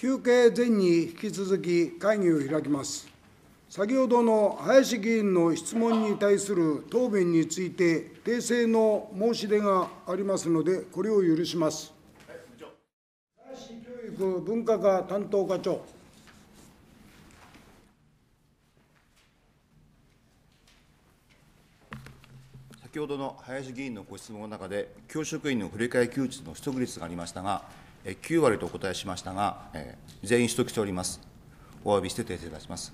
休憩前に引き続き会議を開きます。先ほどの林議員の質問に対する答弁について、訂正の申し出がありますので、これを許します。林教育文化課担当課長。先ほどの林議員のご質問の中で、教職員の振り替え休日の取得率がありましたが、9割とお答えしましたが、えー、全員取得しております。お詫びして訂正いたします。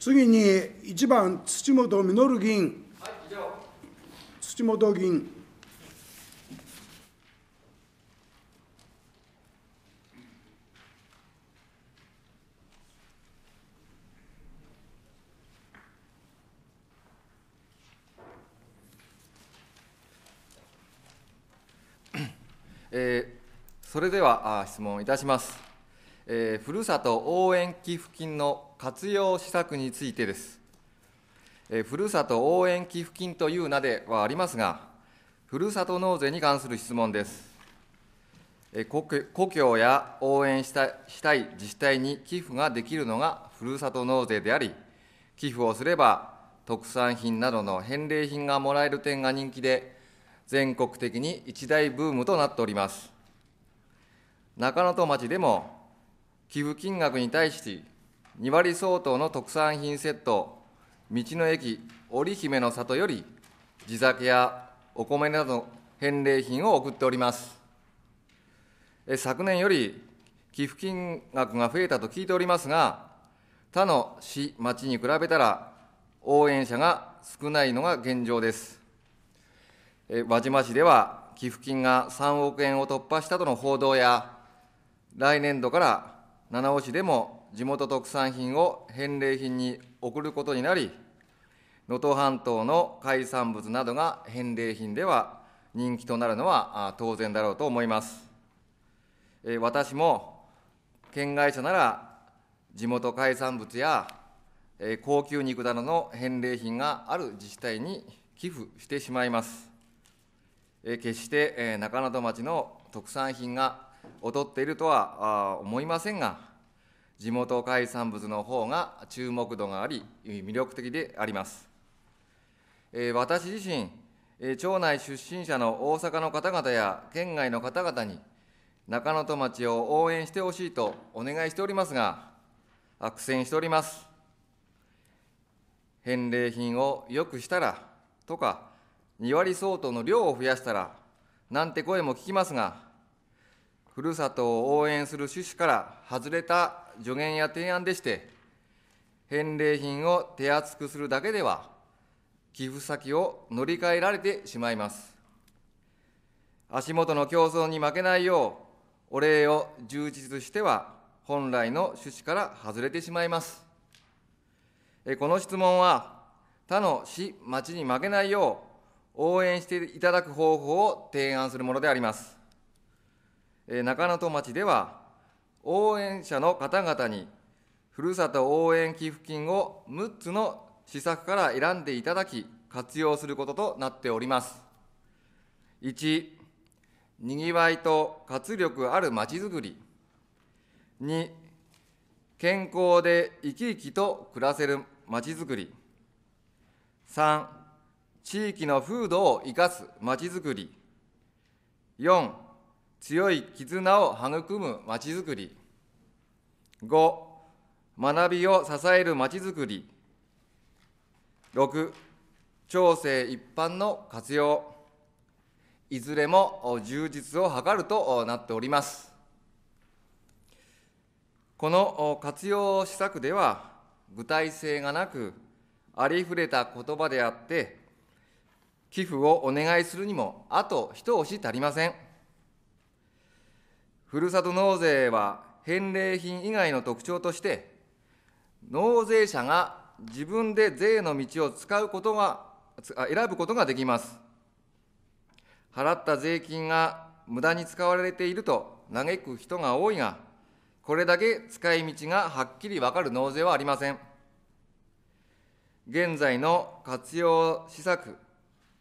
次に1番、土本実議員。はい、土本議員。それでは質問いたします、えー、ふるさと応援寄付金の活用施策についてです、えー、ふるさと応援寄付金という名ではありますがふるさと納税に関する質問です、えー、故故郷や応援したしたい自治体に寄付ができるのがふるさと納税であり寄付をすれば特産品などの返礼品がもらえる点が人気で全国的に一大ブームとなっております中野と町でも寄付金額に対して2割相当の特産品セット道の駅織姫の里より地酒やお米など返礼品を送っております昨年より寄付金額が増えたと聞いておりますが他の市町に比べたら応援者が少ないのが現状です輪島市では寄付金が3億円を突破したとの報道や来年度から七尾市でも地元特産品を返礼品に送ることになり、能登半島の海産物などが返礼品では人気となるのは当然だろうと思います。私も県外者なら地元海産物や高級肉などの返礼品がある自治体に寄付してしまいます。決して中能登町の特産品が劣っているとは思いませんが地元海産物の方が注目度があり魅力的であります、え私自身、え町内出身者の大阪の方々や県外の方々に中野と町を応援してほしいとお願いしておりますが苦戦しております返礼品を良くしたらとか2割相当の量を増やしたらなんて声も聞きますがふるさとを応援する趣旨から外れた助言や提案でして、返礼品を手厚くするだけでは、寄付先を乗り換えられてしまいます。足元の競争に負けないよう、お礼を充実しては、本来の趣旨から外れてしまいます。この質問は、他の市、町に負けないよう、応援していただく方法を提案するものであります。中能登町では、応援者の方々に、ふるさと応援寄付金を6つの施策から選んでいただき、活用することとなっております。1、にぎわいと活力あるまちづくり。2、健康で生き生きと暮らせるまちづくり。3、地域の風土を生かすまちづくり。4、強い絆を育むまちづくり5学びを支えるまちづくり6調整一般の活用いずれも充実を図るとなっておりますこの活用施策では具体性がなくありふれた言葉であって寄付をお願いするにもあと一押し足りませんふるさと納税は返礼品以外の特徴として、納税者が自分で税の道を使うことが、選ぶことができます。払った税金が無駄に使われていると嘆く人が多いが、これだけ使い道がはっきりわかる納税はありません。現在の活用施策、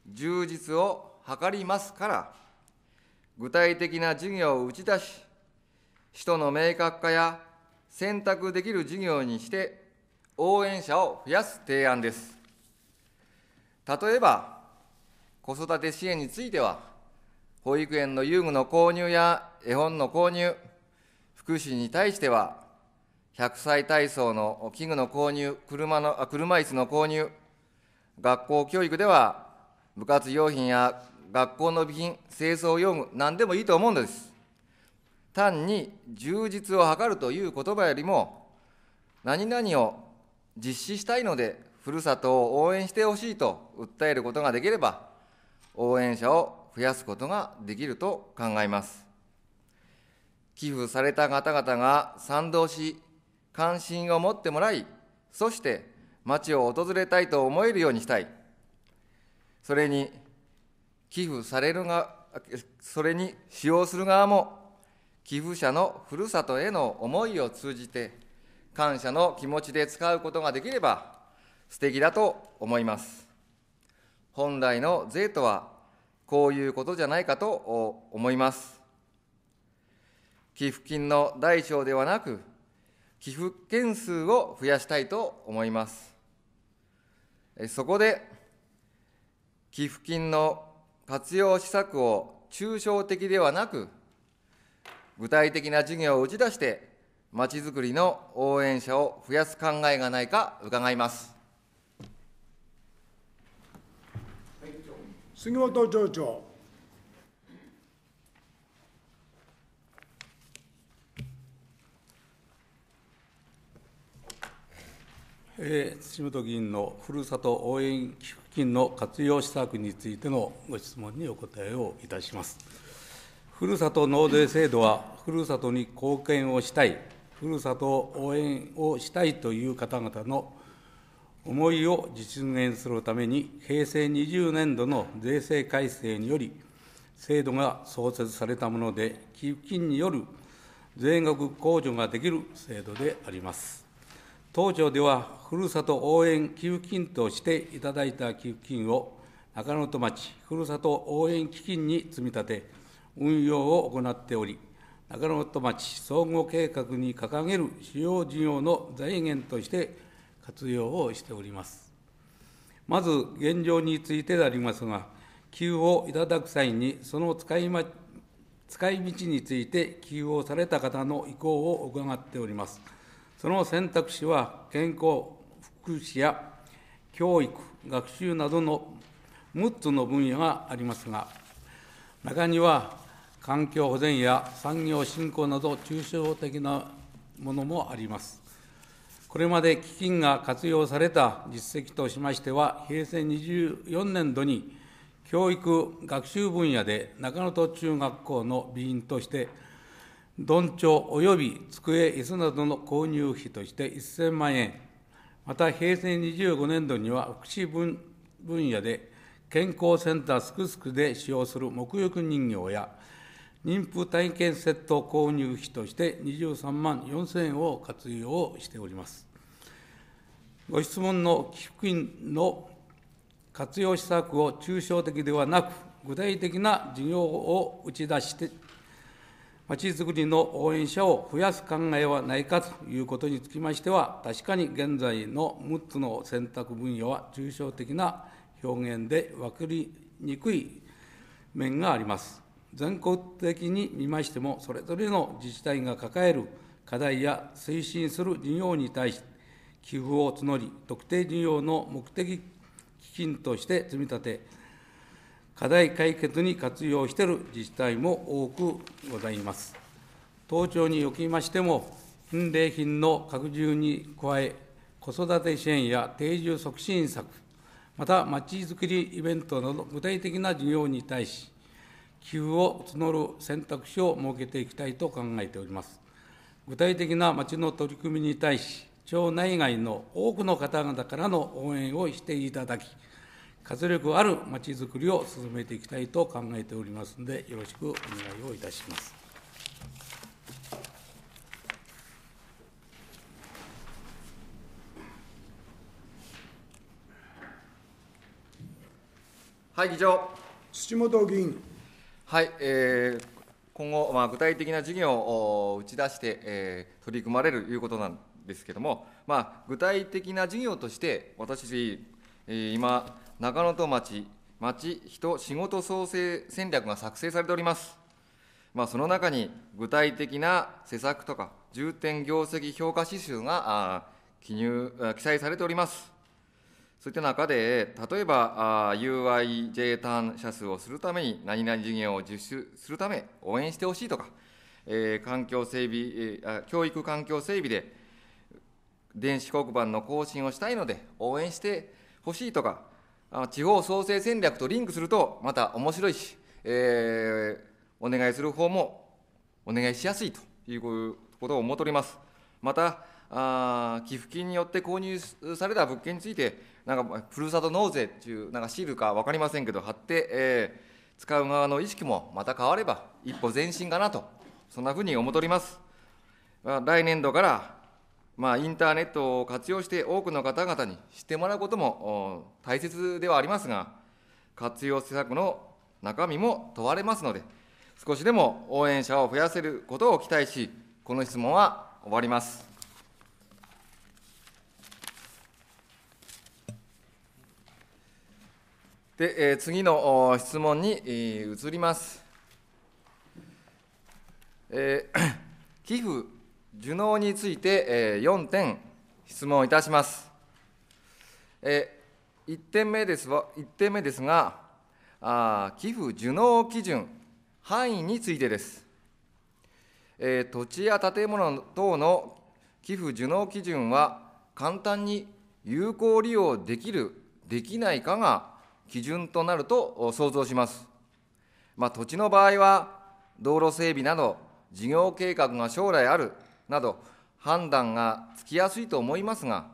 充実を図りますから、具体的な事業を打ち出し、使徒の明確化や選択できる事業にして応援者を増やす提案です。例えば、子育て支援については、保育園の遊具の購入や絵本の購入、福祉に対しては、100歳体操の器具の購入、車の車椅子の購入、学校教育では、部活用品や学校の備品、清掃用具、何でもいいと思うんです。単に充実を図るという言葉よりも何々を実施したいのでふるさとを応援してほしいと訴えることができれば応援者を増やすことができると考えます寄付された方々が賛同し関心を持ってもらいそして町を訪れたいと思えるようにしたいそれに寄付されるがそれに使用する側も寄付者のふるさとへの思いを通じて、感謝の気持ちで使うことができれば、素敵だと思います。本来の税とは、こういうことじゃないかと思います。寄付金の代償ではなく、寄付件数を増やしたいと思います。そこで、寄付金の活用施策を抽象的ではなく、具体的な事業を打ち出して、まちづくりの応援者を増やす考えがないか伺います。杉本町長。えー、辻本議員のふるさと応援寄付金の活用施策についてのご質問にお答えをいたします。ふるさと納税制度は、ふるさとに貢献をしたい、ふるさとを応援をしたいという方々の思いを実現するために、平成20年度の税制改正により、制度が創設されたもので、寄付金による税額控除ができる制度であります。当庁では、ふるさと応援寄付金としていただいた寄付金を、中野登町ふるさと応援基金に積み立て、運用を行っており、中野本町総合計画に掲げる主要事業の財源として活用をしております。まず、現状についてでありますが、給付をいただく際に、その使い,、ま、使い道について給付をされた方の意向を伺っております。その選択肢は、健康、福祉や教育、学習などの6つの分野がありますが、中には環境保全や産業振興など抽象的なものもあります。これまで基金が活用された実績としましては、平成24年度に教育・学習分野で中野都中学校の備員として、鈍帳及び机、椅子などの購入費として1000万円、また平成25年度には福祉分分野で健康センターすくすくで使用する沐浴人形や妊婦体験セット購入費として23万4000円を活用しております。ご質問の寄付金の活用施策を抽象的ではなく、具体的な事業を打ち出して、まちづくりの応援者を増やす考えはないかということにつきましては、確かに現在の6つの選択分野は抽象的な表現で分かりにくい面があります。全国的に見ましても、それぞれの自治体が抱える課題や推進する事業に対し、寄付を募り、特定事業の目的基金として積み立て、課題解決に活用している自治体も多くございます。当庁におきましても、返礼品の拡充に加え、子育て支援や定住促進策、またまちづくりイベントなど具体的な事業に対し、寄付を募る選択肢を設けていきたいと考えております。具体的な町の取り組みに対し、町内外の多くの方々からの応援をしていただき、活力ある町づくりを進めていきたいと考えておりますので、よろしくお願いをいたします。はい、議長。土本議員。はい、えー、今後、まあ、具体的な事業を打ち出して、えー、取り組まれるということなんですけれども、まあ、具体的な事業として、私、えー、今、中野と町、町、人、仕事創生戦略が作成されております。まあ、その中に具体的な施策とか、重点業績評価指数が記入記載されております。そういった中で、例えば UIJ ターン者数をするために、何々事業を実施するため、応援してほしいとか、えー、環境整備、えー、教育環境整備で、電子黒板の更新をしたいので、応援してほしいとか、地方創生戦略とリンクすると、また面白いし、えー、お願いする方もお願いしやすいということを思っております。またあ寄付金によって購入された物件について、なんかふるさと納税という、なんかシールか分かりませんけど、貼って、えー、使う側の意識もまた変われば、一歩前進かなと、そんなふうに思っております。来年度から、まあ、インターネットを活用して多くの方々に知ってもらうことも大切ではありますが、活用施策の中身も問われますので、少しでも応援者を増やせることを期待し、この質問は終わります。で、えー、次の質問に、移ります、えー、寄付受納について、えー、4点質問いたします、えー、1点目ですは1点目ですがあ寄付受納基準範囲についてです、えー、土地や建物等の寄付受納基準は簡単に有効利用できるできないかが基準となると想像します。まあ、土地の場合は、道路整備など、事業計画が将来あるなど、判断がつきやすいと思いますが、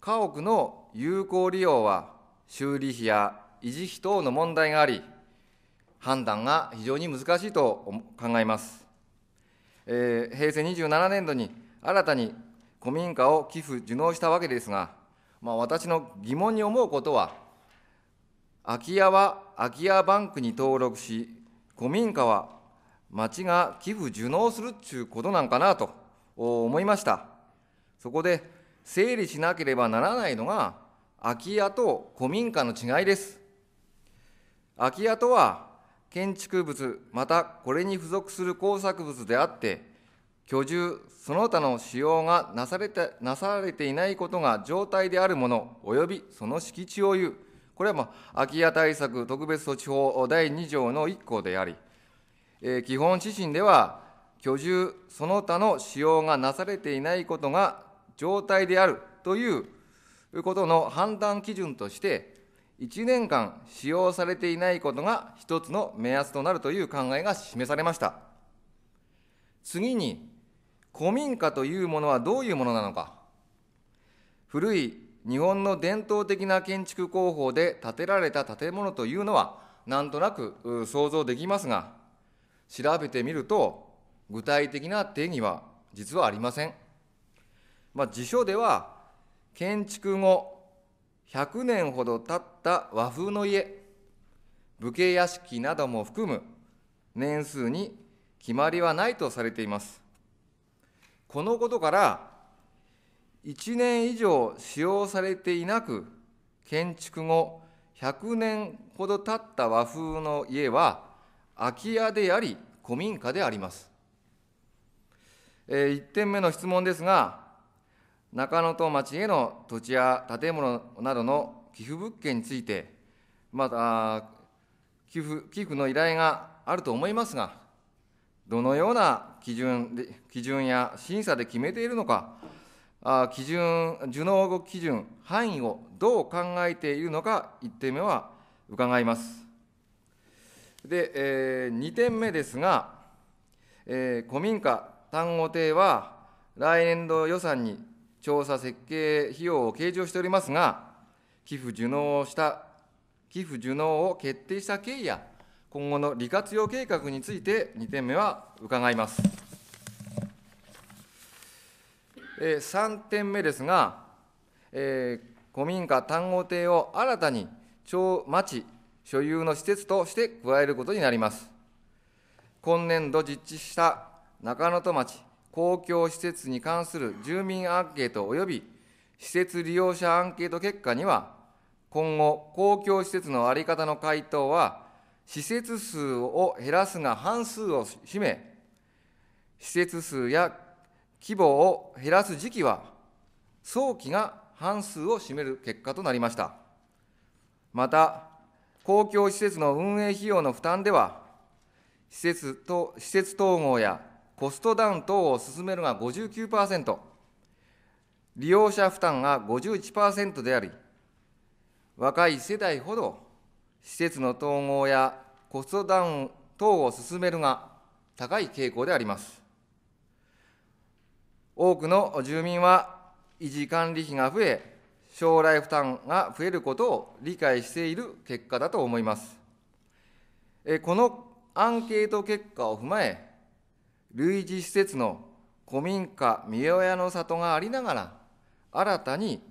家屋の有効利用は、修理費や維持費等の問題があり、判断が非常に難しいと考えます。えー、平成27年度に新たに古民家を寄付・受納したわけですが、まあ、私の疑問に思うことは、空き家は空き家バンクに登録し、古民家は町が寄付受納するっちゅうことなんかなと思いました。そこで整理しなければならないのが、空き家と古民家の違いです。空き家とは、建築物、またこれに付属する工作物であって、居住、その他の使用がなされてなされていないことが状態であるもの、およびその敷地を言う。これは、まあ、空き家対策特別措置法第2条の1項であり、えー、基本指針では、居住その他の使用がなされていないことが状態であるということの判断基準として、1年間使用されていないことが一つの目安となるという考えが示されました。次に、古民家というものはどういうものなのか。古い日本の伝統的な建築工法で建てられた建物というのはなんとなく想像できますが調べてみると具体的な定義は実はありません、まあ、辞書では建築後100年ほど経った和風の家武家屋敷なども含む年数に決まりはないとされていますこのことから1年以上使用されていなく建築後100年ほど経った和風の家は空き家であり古民家であります、えー、1点目の質問ですが中野と町への土地や建物などの寄付物件についてまた寄付寄付の依頼があると思いますがどのような基準で基準や審査で決めているのか基準受納後基準範囲をどう考えているのか1点目は伺いますで、えー、2点目ですが、えー、古民家単語亭は来年度予算に調査設計費用を計上しておりますが寄付受納した寄付受納を決定した経緯や今後の利活用計画について2点目は伺います。えー、3点目ですが、えー、古民家単語亭を新たに町町所有の施設として加えることになります。今年度実施した中能登町公共施設に関する住民アンケート及び施設利用者アンケート結果には、今後、公共施設の在り方の回答は、施設数を減らすが半数を占め、施設数や規模を減らす時期は、早期が半数を占める結果となりました。また、公共施設の運営費用の負担では、施設と施設統合やコストダウン等を進めるが59%、利用者負担が51%であり、若い世代ほど施設の統合やコストダウン等を進めるが高い傾向であります。多くの住民は維持管理費が増え、将来負担が増えることを理解している結果だと思います。このアンケート結果を踏まえ、類似施設の古民家三重親の里がありながら、新たに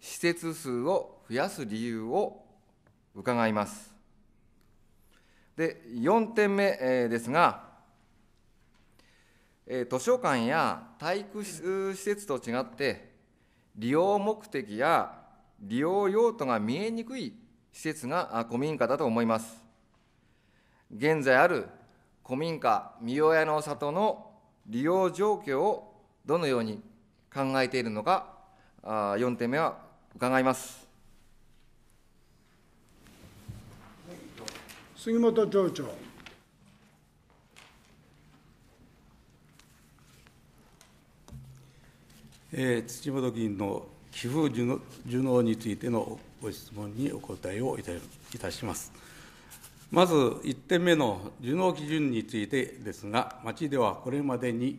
施設数を増やす理由を伺います。で4点目ですが、え図書館や体育施設と違って利用目的や利用用途が見えにくい施設が古民家だと思います現在ある古民家三代の里の利用状況をどのように考えているのかあ4点目は伺います杉本町長土本議員の寄付受納についてのご質問にお答えをいたします。まず1点目の受納基準についてですが、町ではこれまでに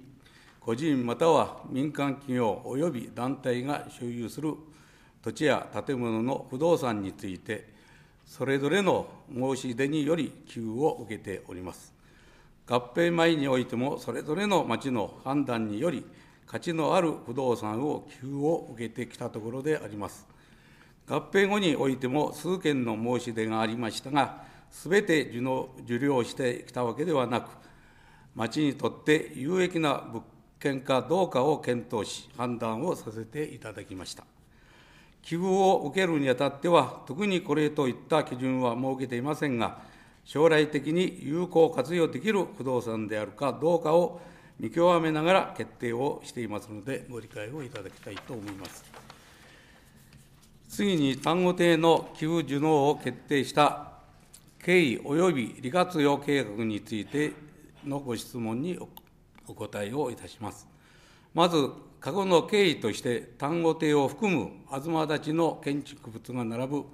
個人または民間企業及び団体が所有する土地や建物の不動産について、それぞれの申し出により寄付を受けております。合併前においても、それぞれの町の判断により、価値のある不動産を寄付を受けてきたところであります。合併後においても数件の申し出がありましたが、すべて受領してきたわけではなく、町にとって有益な物件かどうかを検討し、判断をさせていただきました。寄付を受けるにあたっては、特にこれといった基準は設けていませんが、将来的に有効活用できる不動産であるかどうかを見極めながら決定をしていますので、ご理解をいただきたいと思います。次に、単語艇の寄付受納を決定した経緯及び利活用計画についてのご質問にお答えをいたします。まず、過去の経緯として、丹後艇を含む東立の建築物が並ぶ能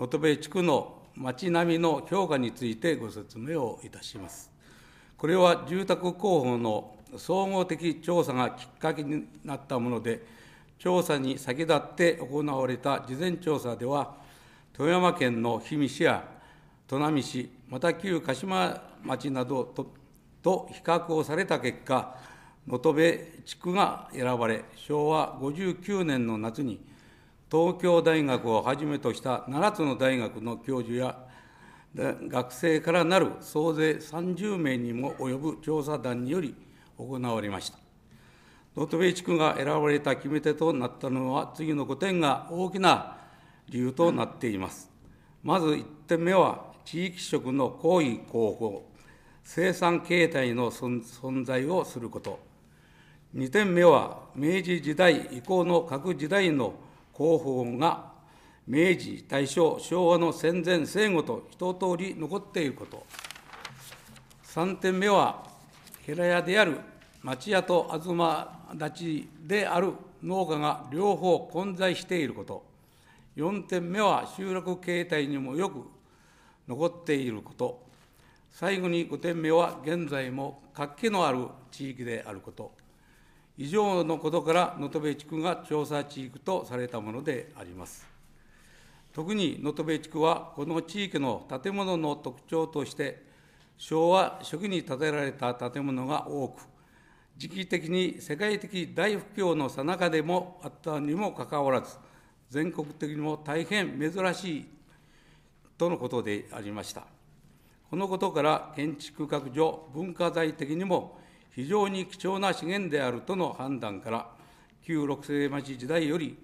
登部地区の町並みの評価についてご説明をいたします。これは住宅候補の総合的調査がきっかけになったもので、調査に先立って行われた事前調査では、富山県の氷見市や砺波市、また旧鹿島町などとと比較をされた結果、能登部地区が選ばれ、昭和59年の夏に、東京大学をはじめとした7つの大学の教授や学生からなる総勢30名にも及ぶ調査団により行われました。ノートベイ地区が選ばれた決め手となったのは、次の5点が大きな理由となっています。まず1点目は、地域色の行為広報、生産形態の存在をすること。2点目は、明治時代以降の各時代の広報が明治、大正、昭和の戦前、戦後と一通り残っていること。3点目は、平屋である町屋と東立ちである農家が両方混在していること。4点目は、集落形態にもよく残っていること。最後に5点目は、現在も活気のある地域であること。以上のことから、能登部地区が調査地域とされたものであります。特に能登米地区はこの地域の建物の特徴として昭和初期に建てられた建物が多く時期的に世界的大不況の最中でもあったにもかかわらず全国的にも大変珍しいとのことでありましたこのことから建築各所文化財的にも非常に貴重な資源であるとの判断から旧六世町時代より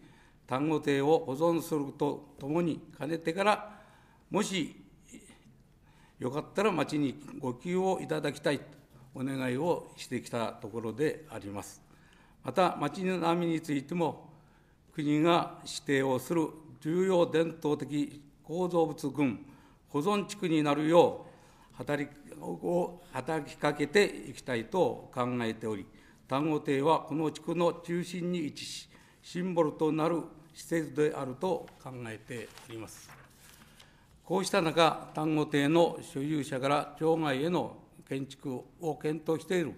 単語亭を保存するとともに兼ねてからもしよかったら町にご寄付をいただきたいとお願いをしてきたところであります。また町の波についても国が指定をする重要伝統的構造物群保存地区になるよう働きかけていきたいと考えており丹後邸はこの地区の中心に位置しシンボルとなる施設であると考えております。こうした中、丹後邸の所有者から町外への建築を検討している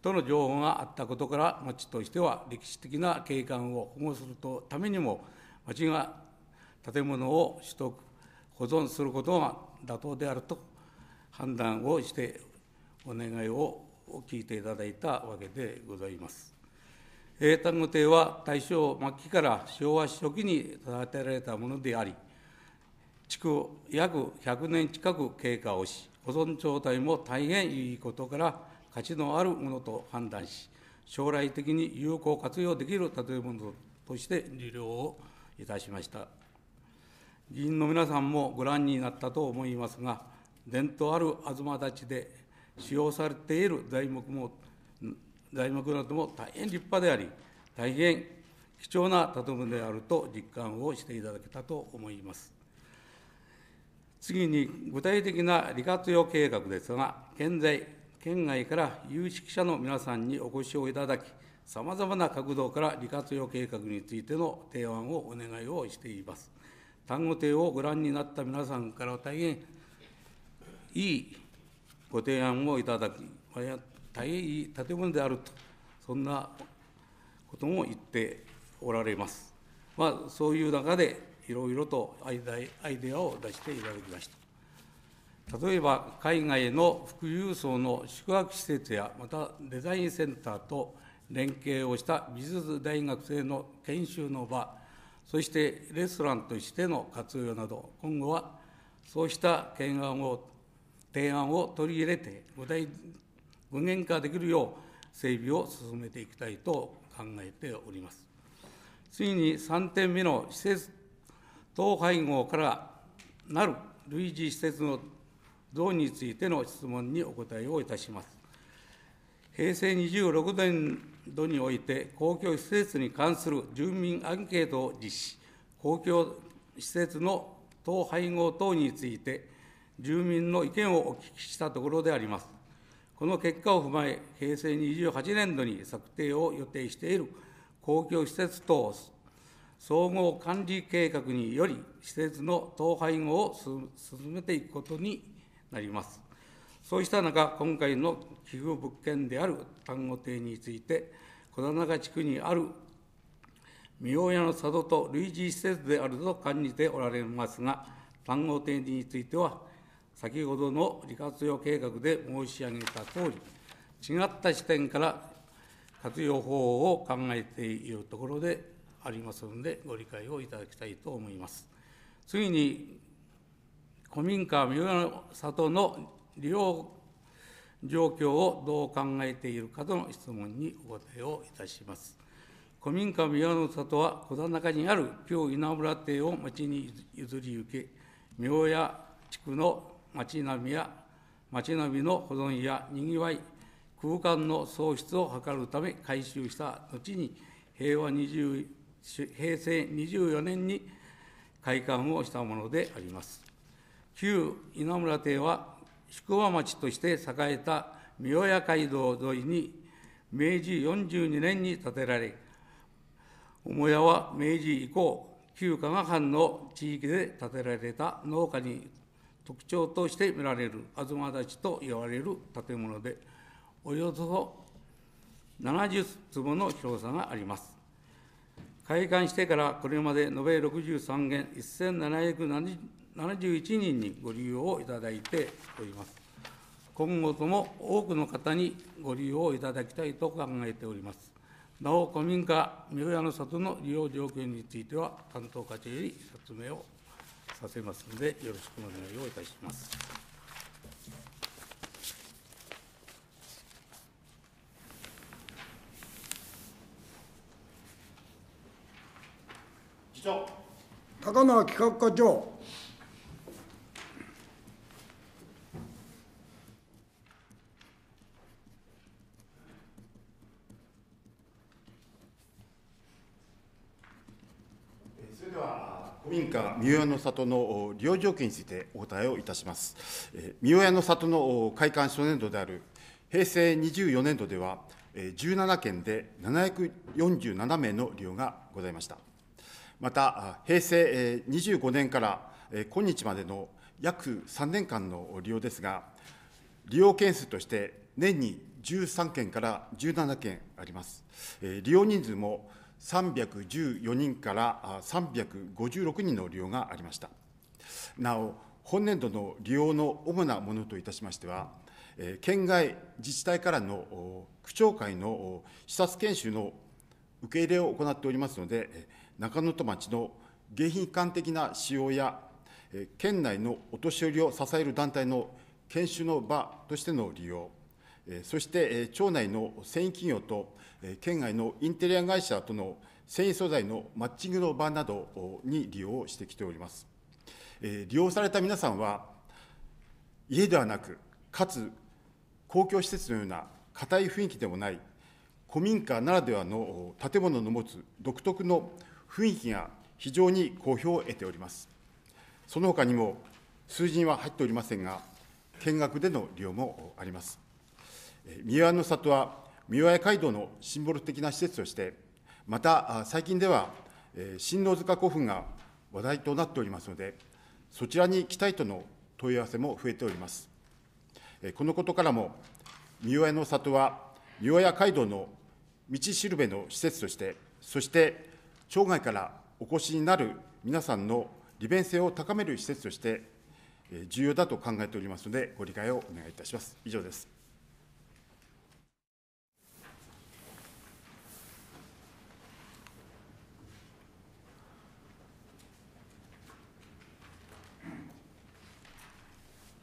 との情報があったことから、町としては歴史的な景観を保護するためにも、町が建物を取得、保存することが妥当であると判断をして、お願いを聞いていただいたわけでございます。英単語帝は大正末期から昭和初期に建てられたものであり、築約100年近く経過をし、保存状態も大変いいことから、価値のあるものと判断し、将来的に有効活用できる建物として利用をいたしました。議員の皆さんもご覧になったと思いますが、伝統ある東立ちで使用されている材木も材木なども大変立派であり、大変貴重な建物であると実感をしていただけたと思います。次に、具体的な利活用計画ですが、現在、県外から有識者の皆さんにお越しをいただき、さまざまな角度から利活用計画についての提案をお願いをしています。単語亭をご覧になった皆さんから大変いいご提案をいただき、大変いい建物であるとそんなことも言っておられます。まあ、そういう中でいろいろとアイデアを出していただきました。例えば海外の副有層の宿泊施設やまたデザインセンターと連携をした美術大学生の研修の場そしてレストランとしての活用など今後はそうした懸案を提案を取り入れて具体具現化できるよう整備を進めていきたいと考えております。次に3点目の施設等配合からなる類似施設の像についての質問にお答えをいたします。平成26年度において、公共施設に関する住民アンケートを実施、公共施設の統廃合等について、住民の意見をお聞きしたところであります。この結果を踏まえ、平成28年度に策定を予定している公共施設等総合管理計画により、施設の統廃合を進めていくことになります。そうした中、今回の寄付物件である丹後邸について、小田中地区にある三親の里と類似施設であると感じておられますが、丹後邸については、先ほどの利活用計画で申し上げたとおり、違った視点から活用法を考えているところでありますので、ご理解をいただきたいと思います。次に、古民家三浦の里の利用状況をどう考えているかとの質問にお答えをいたします。古民家三浦の里は、小田中にある旧稲村邸を町に譲り受け、明屋地区の町並みや町並みの保存やにぎわい空間の創出を図るため改修した後に平和20平成24年に開館をしたものであります旧稲村邸は宿場町として栄えた三親街道沿いに明治42年に建てられ母屋は明治以降旧加賀藩の地域で建てられた農家に特徴として見られる東立ちと言われる建物でおよそ70坪の広さがあります開館してからこれまで延べ63件1771人にご利用をいただいております今後とも多くの方にご利用をいただきたいと考えておりますなお古民家三浦の里の利用条件については担当課長より説明をさせますので、よろしくお願いをいたします。議長高輪企画課長。古民家三浦の里の利用条件についてお答えをいたします。三浦の里の開館初年度である平成24年度では、17件で747名の利用がございました。また、平成25年から今日までの約3年間の利用ですが、利用件数として年に13件から17件あります。利用人数も314人から356人の利用がありました。なお、本年度の利用の主なものといたしましては、県外自治体からの区長会の視察研修の受け入れを行っておりますので、中能登町の迎賓館的な使用や、県内のお年寄りを支える団体の研修の場としての利用、そして町内の繊維企業と県外のインテリア会社との繊維素材のマッチングの場などに利用してきております。利用された皆さんは、家ではなく、かつ公共施設のような硬い雰囲気でもない、古民家ならではの建物の持つ独特の雰囲気が非常に好評を得ております。その他にも、数字には入っておりませんが、見学での利用もあります。三輪の里は三輪屋街道のシンボル的な施設として、また最近では、新能塚古墳が話題となっておりますので、そちらに来たいとの問い合わせも増えております。このことからも、三輪屋の里は、三輪屋街道の道しるべの施設として、そして町外からお越しになる皆さんの利便性を高める施設として、重要だと考えておりますので、ご理解をお願いいたします。以上です。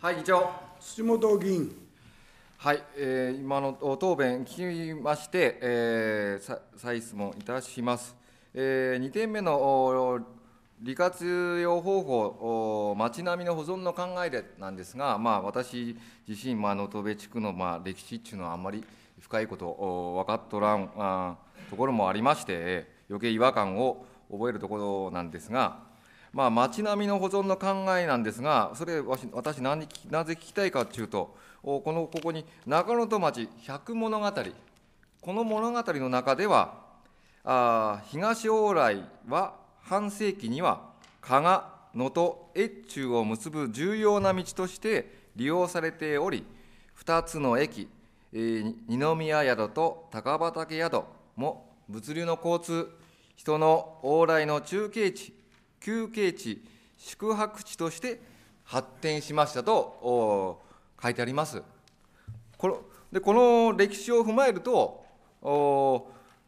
はい、議長。土本議員。はい、えー、今の答弁聞きまして、えー、再質問いたします。えー、2点目の利活用方法、町並みの保存の考えでなんですが、まあ、私自身、まあ、能登部地区の、まあ、歴史っていうのはあんまり深いこと分かっとらんあところもありまして、余計違和感を覚えるところなんですが、まあ、街並みの保存の考えなんですが、それ、私何、なぜ聞きたいかというと、このここに中野と町百物語、この物語の中では、あ東往来は半世紀には加賀、能登、越中を結ぶ重要な道として利用されており、2つの駅、えー、二宮宿と高畑宿も物流の交通、人の往来の中継地休憩地、宿泊地として発展しましたと書いてあります。このでこの歴史を踏まえると、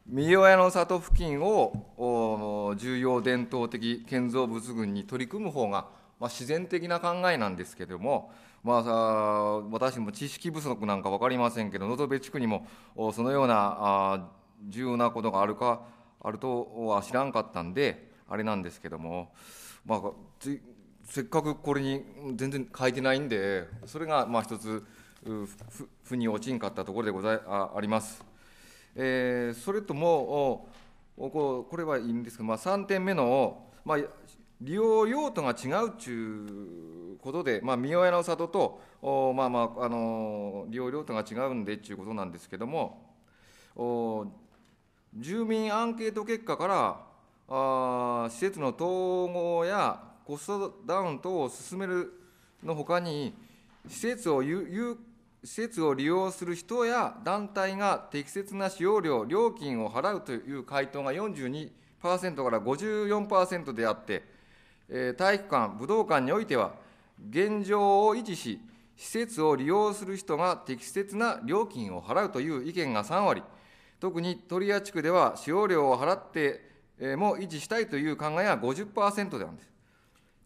三親の里付近を重要伝統的建造物群に取り組む方が、まあ、自然的な考えなんですけども、まあ、私も知識不足なんか分かりませんけど能登べ地区にもそのような重要なことがあるかあるとは知らんかったんであれなんですけども、まあ、せっかくこれに全然書いてないんでそれがまあ一つ腑に落ちんかったところでございああります。えー、それともここれはいいんですけど、まあ、3点目の、まあ、利用用途が違うということで、まあ、三親の里とお、まあまああのー、利用用途が違うんでということなんですけどもお住民アンケート結果からあ施設の統合やコストダウン等を進めるのほかに施設を有施設を利用する人や団体が適切な使用料、料金を払うという回答が42%から54%であって、えー、体育館、武道館においては、現状を維持し、施設を利用する人が適切な料金を払うという意見が3割、特に鳥屋地区では使用料を払っても維持したいという考えが50%であるんです。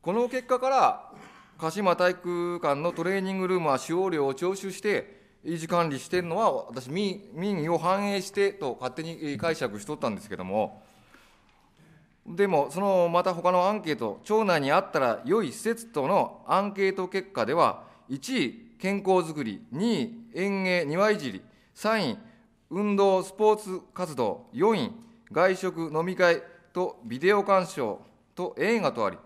この結果から、鹿島体育館のトレーニングルームは使用料を徴収して、維持管理しているのは、私民、民意を反映してと勝手に解釈しとったんですけれども、でも、そのまた他のアンケート、町内にあったら良い施設とのアンケート結果では、1位、健康づくり、2位、園芸、庭いじり、3位、運動、スポーツ活動、4位、外食、飲み会とビデオ鑑賞と映画とあり、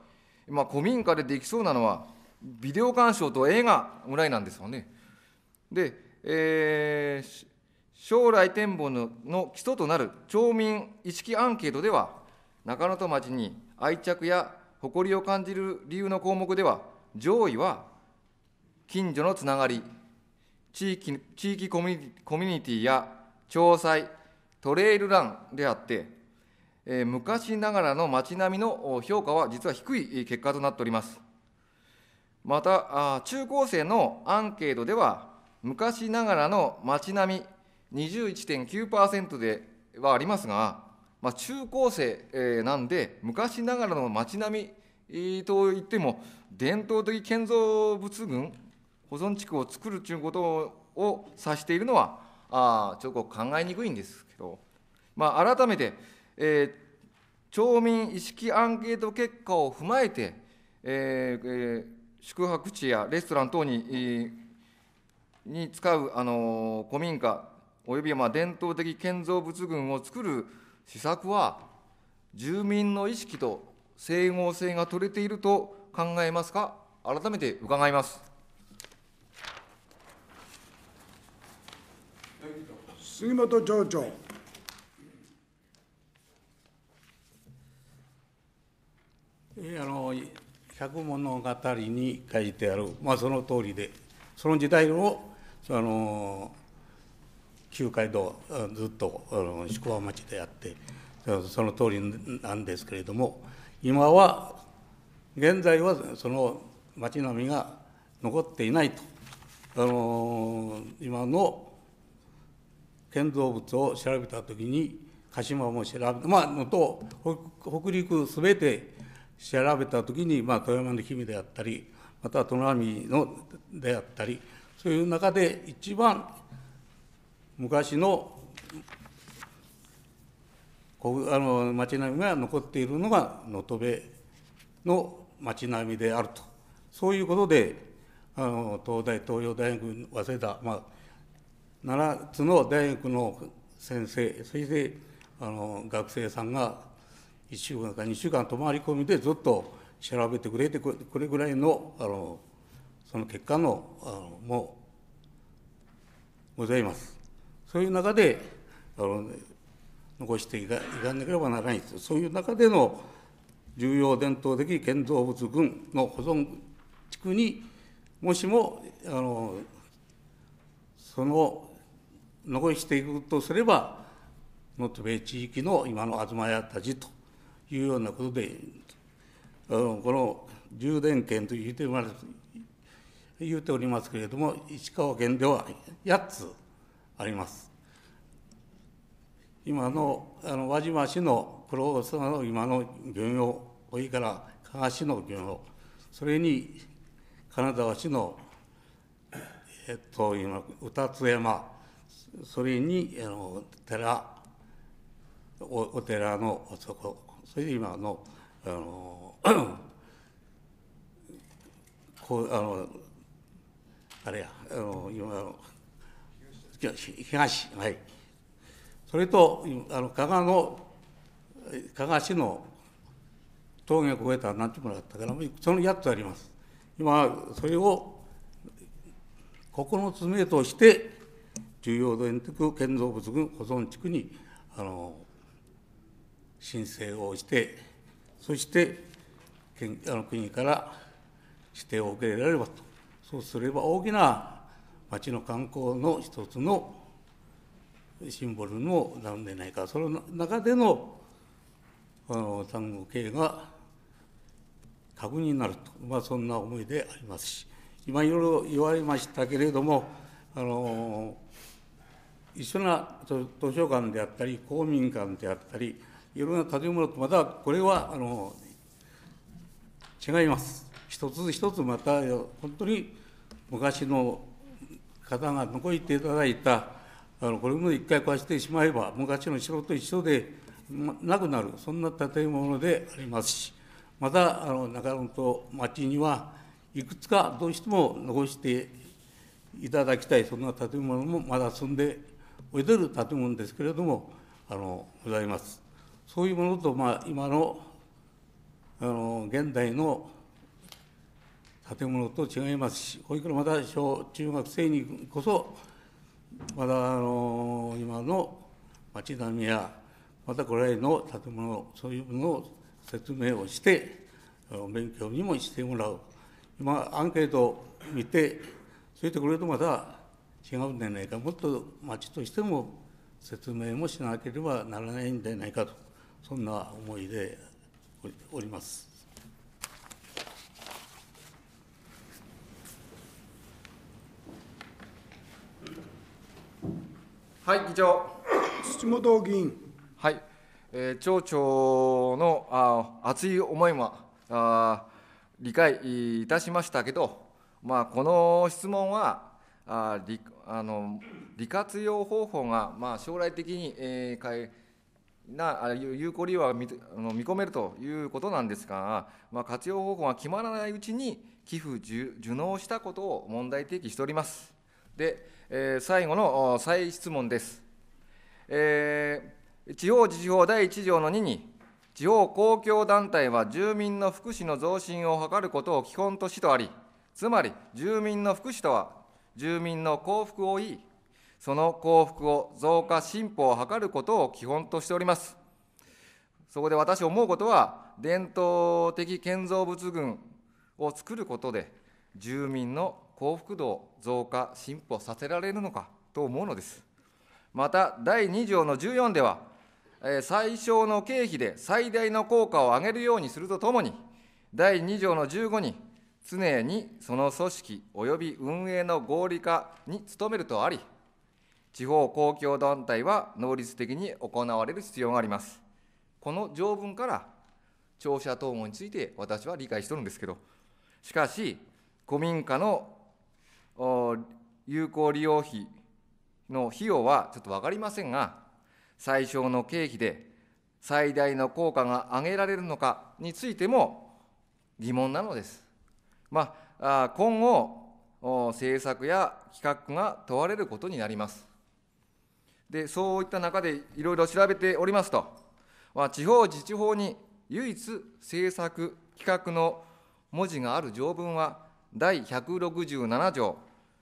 まあ、古民家でできそうなのは、ビデオ鑑賞と映画ぐらいなんですよね。で、えー、将来展望のの基礎となる町民意識アンケートでは、中野と町に愛着や誇りを感じる理由の項目では、上位は近所のつながり、地域地域コミュニティや調査トレイルランであって、えー、昔ながらの街並みの評価は実は低い結果となっております。また、あ中高生のアンケートでは、昔ながらの街並み21.9%ではありますが、まあ、中高生、えー、なんで、昔ながらの街並みといっても、伝統的建造物群、保存地区を作るということを指しているのは、あちょっと考えにくいんですけど、まあ、改めて、えー、町民意識アンケート結果を踏まえて、えーえー、宿泊地やレストラン等にえー、に使う、あのー、古民家およびまあ伝統的建造物群を作る施策は住民の意識と整合性が取れていると考えますか改めて伺います。杉本町長。えー、あの百物語に書いてある、まあ、その通りでその時代をその旧街道ずっとあの宿場町であってその通りなんですけれども今は現在はその町並みが残っていないとあの今の建造物を調べたときに鹿島も調べまあのと北陸すべて調べたときに、まあ、富山の姫であったりまた砺波のであったりそういう中で一番昔のあの町並みが残っているのが能登部の町並みであるとそういうことであの東大東洋大学早稲田、まあ7つの大学の先生、そしてあの学生さんが1週間か2週間泊まり込みでずっと調べてくれて、これぐらいのあのその結果のあのもございます。そういう中であの残していかいかなければならないです。そういう中での重要伝統的建造物群の保存地区にもしもあのその残していくとすれば能登米地域の今の東屋たちというようなことでこの充電権と言って言うておりますけれども石川県では8つあります。今のあの輪島市の黒尾様の今の漁業それから加賀市の漁業それに金沢市のえっと今歌津山それにあの寺おお寺のそこそれで今のあの こうあのあれやあの今の東はいそれとあの加賀の加賀市の峠を越えたなんてもらったからその8つあります今それを9つ目として重要度円卓建造物群保存地区にあの申請をして、そしてあの国から指定を受けられればと、そうすれば大きな町の観光の一つのシンボルになるんでないか、その中でのあの単語系が確認になると、まあ、そんな思いでありますし、今いろいろ言われましたけれども、あの一緒な図書館であったり、公民館であったり、いろんな建物とまたこれはあの違います。一つ一つまた本当に昔の方が残っていただいた、あのこれも一回壊してしまえば、昔の城と一緒でなくなる、そんな建物でありますし、またあの中野と町には、いくつかどうしても残していただきたい、そんな建物もまだ住んで出る建物ですけれどもあのございます。そういうものと、まあ、今のあの現代の建物と違いますし、保育のまた小中学生にこそ、まだあの今の町並みや、またこれの建物、そういうものを説明をして、勉強にもしてもらう。今、アンケートを見て、そうって、これとまた違うんでないか、もっと町としても説明もしなければならないんじゃないかと、そんな思いでおります。はい、議長。土本議員。はい、えー、町長のあ熱い思いもあ理解いたしましたけど、まあ、この質問はあ理あの利活用方法が、まあ、将来的に、えー、な有効利用は見あの見込めるということなんですが、まあ、活用方法が決まらないうちに寄付受納したことを問題提起しております。で、えー、最後の再質問です。えー、地方自治法第1条の2に、地方公共団体は住民の福祉の増進を図ることを基本としとあり、つまり住民の福祉とは住民の幸福を言い、その幸福を増加、進歩を図ることを基本としております。そこで私思うことは、伝統的建造物群を作ることで、住民の幸福度を増加、進歩させられるのかと思うのです。また、第2条の14では、最小の経費で最大の効果を上げるようにするとともに、第2条の15に、常にその組織及び運営の合理化に努めるとあり、地方公共団体は能率的に行われる必要があります。この条文から、庁舎統合について私は理解しとるんですけど、しかし、古民家の有効利用費の費用はちょっと分かりませんが、最小の経費で最大の効果が上げられるのかについても疑問なのです。まあ、今後政策や企画が問われることになりますでそういった中でいろいろ調べておりますと、まあ、地方自治法に唯一政策企画の文字がある条文は第167条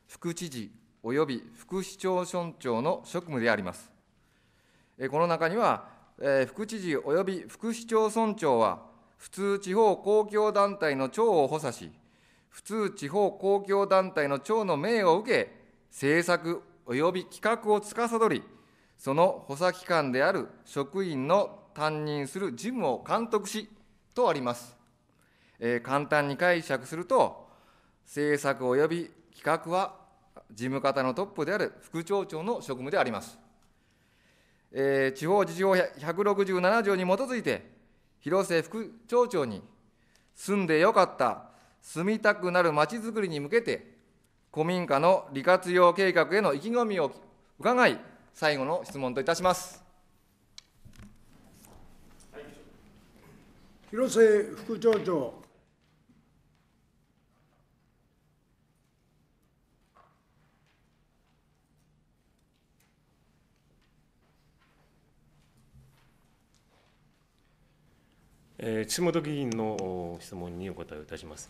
副知事及び副市町村長の職務でありますこの中には副知事及び副市町村長は普通地方公共団体の長を補佐し普通地方公共団体の長の命を受け、政策及び企画を司り、その補佐機関である職員の担任する事務を監督し、とあります。えー、簡単に解釈すると、政策及び企画は事務方のトップである副町長の職務であります。えー、地方自治法167条に基づいて、広瀬副町長に、住んでよかった住みたくなるまちづくりに向けて、古民家の利活用計画への意気込みを伺い、最後の質問といたします。広瀬副町長。岸本議員の質問にお答えをいたします。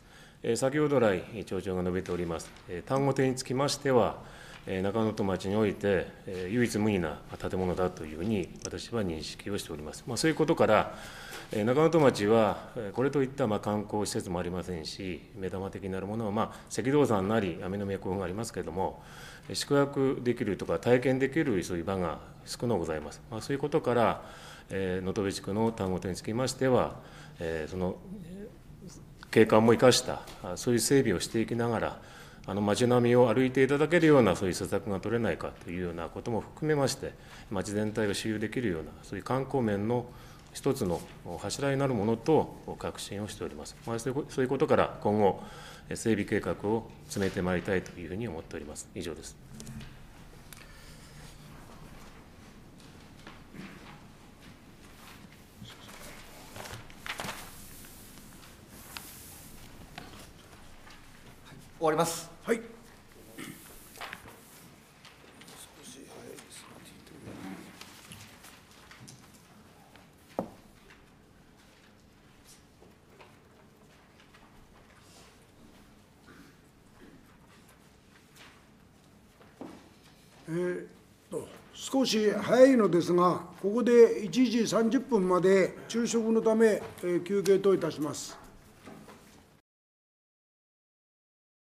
先ほど来、町長が述べております、単語点につきましては、中能登町において、唯一無二な建物だというふうに私は認識をしております。まあ、そういうことから、中能登町は、これといったまあ観光施設もありませんし、目玉的なるものは、まあ、赤道山なり、雨の脈がありますけれども、宿泊できるとか、体験できるそういう場が少なくございます。まあ、そういうことからえ能登部地区の単語店につきましては、えー、その景観も生かしたそういう整備をしていきながらあの街並みを歩いていただけるようなそういう施策が取れないかというようなことも含めまして街全体が周遊できるようなそういう観光面の一つの柱になるものと確信をしております、まあ、そういうことから今後整備計画を詰めてまいりたいというふうに思っております以上です。終わりますはいえっと少し早いのですが、ここで1時30分まで昼食のため、えー、休憩といたします。